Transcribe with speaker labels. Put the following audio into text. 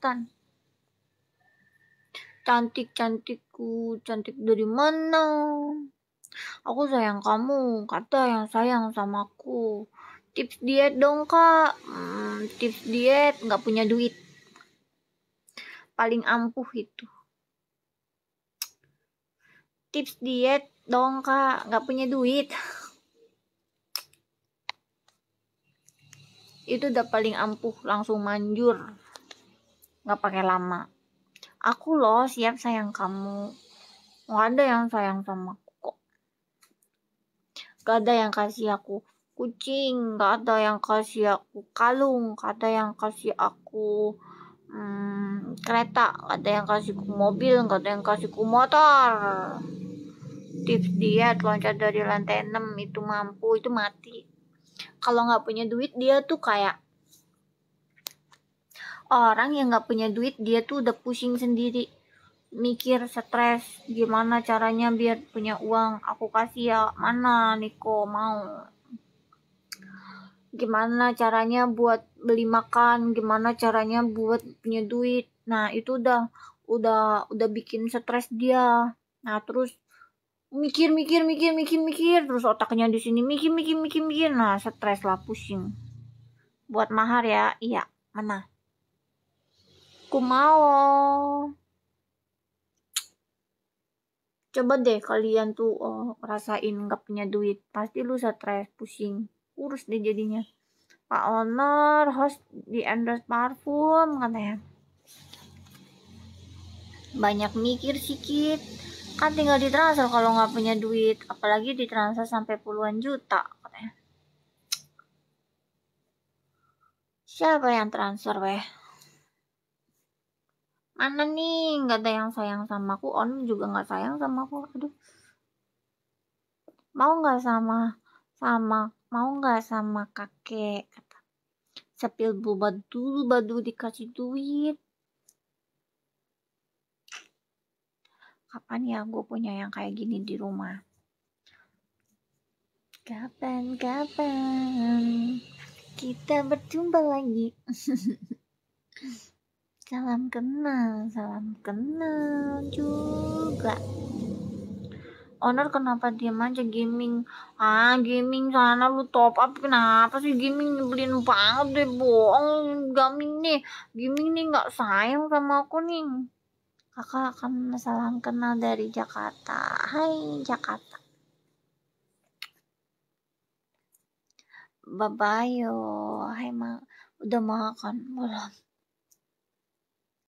Speaker 1: kelihatan. Cantik-cantikku, cantik dari mana? Aku sayang kamu, kata yang sayang sama aku. Tips diet dong kak, hmm, tips diet nggak punya duit. Paling ampuh itu. Tips diet dong kak, nggak punya duit. itu udah paling ampuh langsung manjur nggak pakai lama aku loh siap sayang kamu nggak ada yang sayang sama aku kok nggak ada yang kasih aku kucing nggak ada yang kasih aku kalung nggak ada yang kasih aku hmm, kereta nggak ada yang kasih aku mobil nggak ada yang kasih aku motor tips dia loncat dari lantai 6 itu mampu itu mati kalau nggak punya duit dia tuh kayak orang yang nggak punya duit dia tuh udah pusing sendiri mikir stres gimana caranya biar punya uang aku kasih ya mana Niko mau gimana caranya buat beli makan gimana caranya buat punya duit nah itu udah udah udah bikin stres dia nah terus mikir mikir mikir mikir mikir terus otaknya di sini mikir mikir mikir mikir nah stres lah pusing buat mahar ya iya mana mau, Coba deh kalian tuh oh, rasain nggak punya duit, pasti lu stres, pusing, Urus deh jadinya. Pak owner, host di endorse parfum katanya. Banyak mikir sikit, kan tinggal ditransfer kalau nggak punya duit, apalagi ditransfer sampai puluhan juta katanya. Siapa yang transfer weh? mana nih nggak ada yang sayang sama aku on juga nggak sayang sama aku aduh mau nggak sama sama mau nggak sama kakek kata sepil bu dulu badu dikasih duit kapan ya gue punya yang kayak gini di rumah kapan kapan kita berjumpa lagi Salam kenal, salam kenal juga. Owner kenapa diam aja gaming? Ah, gaming sana lu top up kenapa sih gaming nyebelin banget deh bohong gaming nih. Gaming nih nggak sayang sama aku nih. Kakak akan salam kenal dari Jakarta. Hai Jakarta. Bye bye yo. hai ma, udah makan belum?